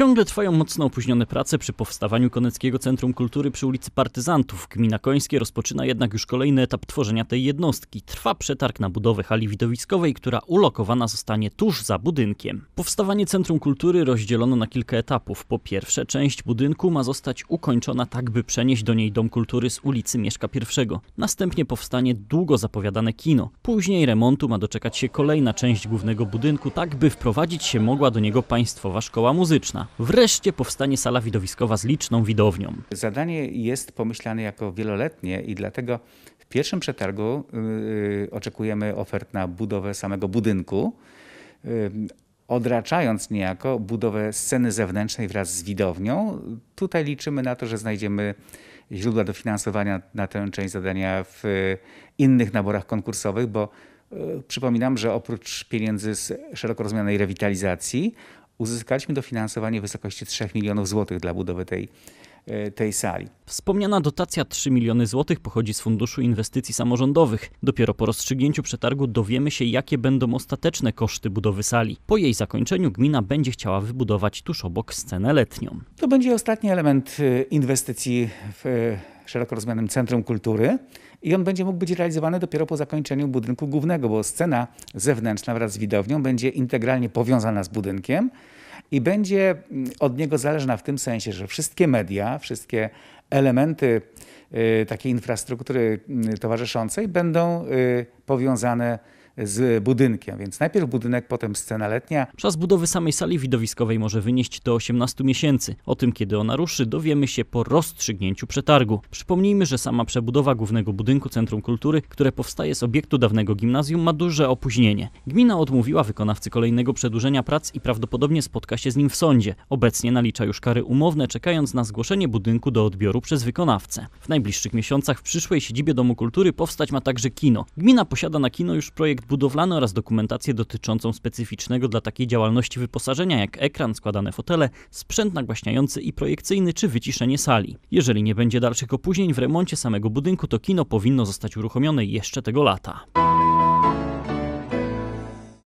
Ciągle trwają mocno opóźnione prace przy powstawaniu Koneckiego Centrum Kultury przy ulicy Partyzantów. Gmina Końskie rozpoczyna jednak już kolejny etap tworzenia tej jednostki. Trwa przetarg na budowę hali widowiskowej, która ulokowana zostanie tuż za budynkiem. Powstawanie Centrum Kultury rozdzielono na kilka etapów. Po pierwsze, część budynku ma zostać ukończona tak, by przenieść do niej Dom Kultury z ulicy Mieszka I. Następnie powstanie długo zapowiadane kino. Później remontu ma doczekać się kolejna część głównego budynku, tak by wprowadzić się mogła do niego Państwowa Szkoła Muzyczna. Wreszcie powstanie sala widowiskowa z liczną widownią. Zadanie jest pomyślane jako wieloletnie i dlatego w pierwszym przetargu yy, oczekujemy ofert na budowę samego budynku yy, odraczając niejako budowę sceny zewnętrznej wraz z widownią. Tutaj liczymy na to, że znajdziemy źródła dofinansowania na tę część zadania w innych naborach konkursowych, bo yy, przypominam, że oprócz pieniędzy z szeroko rozumianej rewitalizacji uzyskaliśmy dofinansowanie w wysokości 3 milionów złotych dla budowy tej, e, tej sali. Wspomniana dotacja 3 miliony złotych pochodzi z Funduszu Inwestycji Samorządowych. Dopiero po rozstrzygnięciu przetargu dowiemy się, jakie będą ostateczne koszty budowy sali. Po jej zakończeniu gmina będzie chciała wybudować tuż obok scenę letnią. To będzie ostatni element e, inwestycji w szeroko rozumianym centrum kultury i on będzie mógł być realizowany dopiero po zakończeniu budynku głównego, bo scena zewnętrzna wraz z widownią będzie integralnie powiązana z budynkiem i będzie mm, od niego zależna w tym sensie, że wszystkie media, wszystkie elementy y, takiej infrastruktury mm, towarzyszącej będą y, powiązane z budynkiem, więc najpierw budynek, potem scena letnia. Czas budowy samej sali widowiskowej może wynieść do 18 miesięcy. O tym, kiedy ona ruszy, dowiemy się po rozstrzygnięciu przetargu. Przypomnijmy, że sama przebudowa głównego budynku Centrum Kultury, które powstaje z obiektu dawnego gimnazjum, ma duże opóźnienie. Gmina odmówiła wykonawcy kolejnego przedłużenia prac i prawdopodobnie spotka się z nim w sądzie. Obecnie nalicza już kary umowne, czekając na zgłoszenie budynku do odbioru przez wykonawcę. W najbliższych miesiącach w przyszłej siedzibie Domu Kultury powstać ma także kino. Gmina posiada na kino już projekt budowlane oraz dokumentację dotyczącą specyficznego dla takiej działalności wyposażenia jak ekran, składane fotele, sprzęt nagłaśniający i projekcyjny czy wyciszenie sali. Jeżeli nie będzie dalszych opóźnień w remoncie samego budynku, to kino powinno zostać uruchomione jeszcze tego lata.